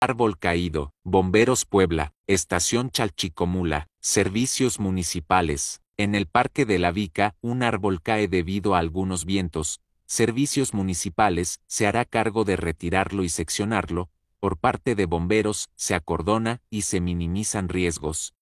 Árbol Caído, Bomberos Puebla, Estación Chalchicomula, Servicios Municipales. En el Parque de la Vica, un árbol cae debido a algunos vientos. Servicios Municipales se hará cargo de retirarlo y seccionarlo. Por parte de bomberos, se acordona y se minimizan riesgos.